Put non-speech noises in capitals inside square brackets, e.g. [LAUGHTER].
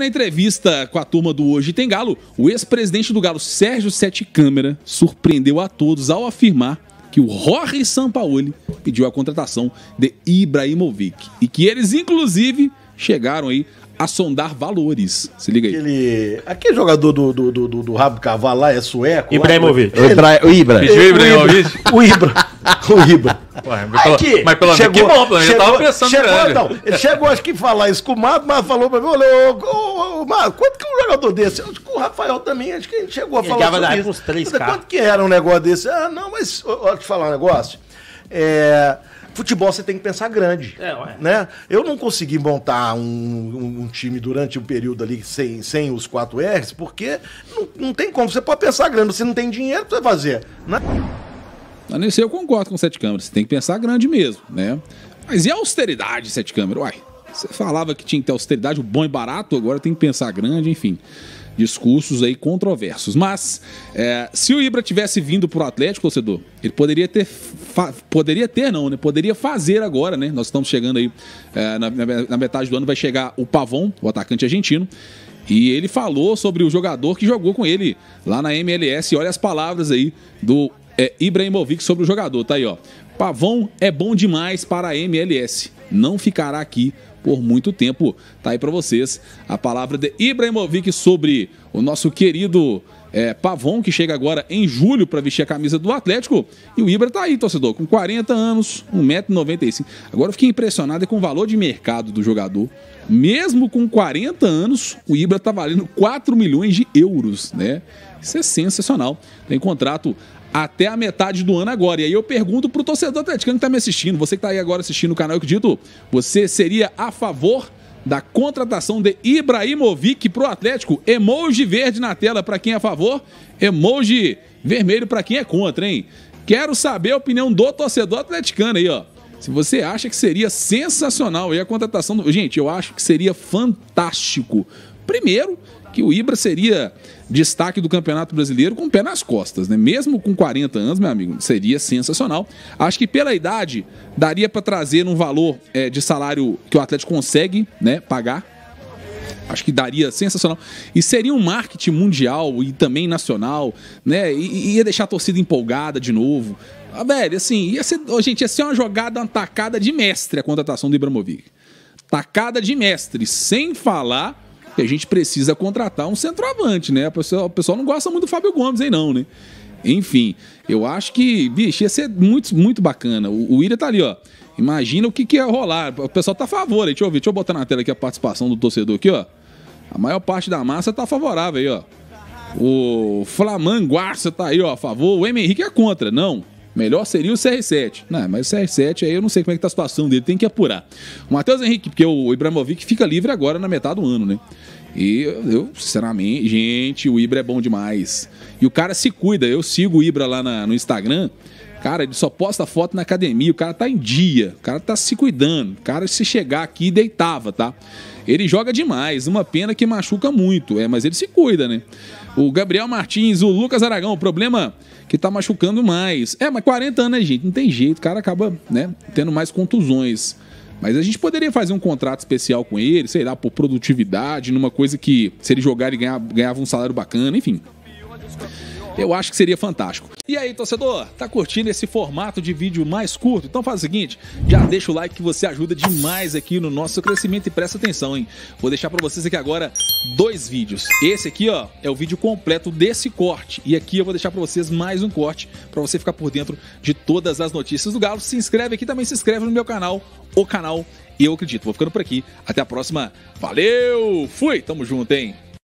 Na entrevista com a turma do Hoje Tem Galo, o ex-presidente do Galo, Sérgio Sete Câmara, surpreendeu a todos ao afirmar que o Jorge Sampaoli pediu a contratação de Ibrahimovic e que eles, inclusive, chegaram aí a sondar valores. Se liga aí. Aquele, aquele jogador do, do, do, do, do rabo cavalo lá é sueco? É Ibrahimovic. Lá, Ibra... O Ibra. Pediu Ibrahimovic? O Ibra. [LAUGHS] o Riba. Ué, mas, pelo menos que bom, eu tava pensando chegou, grande. ele então, chegou acho que falar isso com o Mato, mas falou pra mim, olha, ô, ô, Mato, quanto que um jogador desse? Eu, com o Rafael também, acho que ele chegou a ele falar sobre isso. Uns três mas, quanto que era um negócio desse? Ah, não, mas olha te falar um negócio. É, futebol você tem que pensar grande. É, né? Eu não consegui montar um, um, um, time durante um período ali sem, sem os 4 R's, porque não, não tem como. Você pode pensar grande, você não tem dinheiro para fazer. Né? Nesse eu concordo com sete câmeras, você tem que pensar grande mesmo, né? Mas e a austeridade sete câmeras? Uai, você falava que tinha que ter austeridade, o bom e barato, agora tem que pensar grande, enfim. Discursos aí controversos. Mas, é, se o Ibra tivesse vindo pro Atlético, torcedor, ele poderia ter. Poderia ter, não, né? Poderia fazer agora, né? Nós estamos chegando aí. É, na, na metade do ano vai chegar o Pavon, o atacante argentino. E ele falou sobre o jogador que jogou com ele lá na MLS. E olha as palavras aí do é, Ibrahimovic sobre o jogador. Tá aí, ó. Pavon é bom demais para a MLS. Não ficará aqui por muito tempo. Tá aí para vocês a palavra de Ibrahimovic sobre o nosso querido é, Pavon, que chega agora em julho para vestir a camisa do Atlético. E o Ibra tá aí, torcedor, com 40 anos, 1,95m. Agora eu fiquei impressionado é com o valor de mercado do jogador. Mesmo com 40 anos, o Ibra tá valendo 4 milhões de euros, né? Isso é sensacional. Tem contrato até a metade do ano agora. E aí eu pergunto pro torcedor atleticano que tá me assistindo, você que tá aí agora assistindo o canal eu acredito você seria a favor da contratação de Ibrahimovic pro Atlético? Emoji verde na tela para quem é a favor, emoji vermelho para quem é contra, hein? Quero saber a opinião do torcedor atleticano aí, ó. Se você acha que seria sensacional aí a contratação do. Gente, eu acho que seria fantástico. Primeiro, que o Ibra seria destaque do Campeonato Brasileiro com o pé nas costas, né? Mesmo com 40 anos, meu amigo, seria sensacional. Acho que pela idade daria para trazer um valor é, de salário que o Atlético consegue, né, pagar. Acho que daria sensacional. E seria um marketing mundial e também nacional, né? E, ia deixar a torcida empolgada de novo. Ah, velho, assim, ia ser, oh, gente, ia ser uma jogada, uma tacada de mestre a contratação do Ibramovic. Tacada de mestre, sem falar e a gente precisa contratar um centroavante, né? O pessoal, o pessoal não gosta muito do Fábio Gomes aí, não, né? Enfim, eu acho que, bicho, ia ser muito, muito bacana. O, o Ira tá ali, ó. Imagina o que, que ia rolar. O pessoal tá a favor aí. Deixa eu ver, deixa eu botar na tela aqui a participação do torcedor aqui, ó. A maior parte da massa tá favorável aí, ó. O Flamanguarça tá aí, ó, a favor. O Henrique é contra. Não, Melhor seria o CR7. Não, mas o CR7 aí eu não sei como é que tá a situação dele, tem que apurar. O Matheus Henrique, porque o Ibrahimovic fica livre agora na metade do ano, né? E eu, sinceramente, gente, o Ibra é bom demais. E o cara se cuida. Eu sigo o Ibra lá na, no Instagram. Cara, ele só posta foto na academia, o cara tá em dia, o cara tá se cuidando, o cara se chegar aqui deitava, tá? Ele joga demais, uma pena que machuca muito, é, mas ele se cuida, né? O Gabriel Martins, o Lucas Aragão, o problema que tá machucando mais. É, mas 40 anos, né, gente? Não tem jeito, o cara acaba, né, tendo mais contusões. Mas a gente poderia fazer um contrato especial com ele, sei lá, por produtividade, numa coisa que se ele jogar ele ganhava, ganhava um salário bacana, enfim. Eu acho que seria fantástico. E aí, torcedor, tá curtindo esse formato de vídeo mais curto? Então faz o seguinte, já deixa o like que você ajuda demais aqui no nosso crescimento e presta atenção, hein? Vou deixar para vocês aqui agora dois vídeos. Esse aqui, ó, é o vídeo completo desse corte. E aqui eu vou deixar para vocês mais um corte para você ficar por dentro de todas as notícias do Galo. Se inscreve aqui também, se inscreve no meu canal, o canal Eu Acredito. Vou ficando por aqui. Até a próxima. Valeu! Fui! Tamo junto, hein?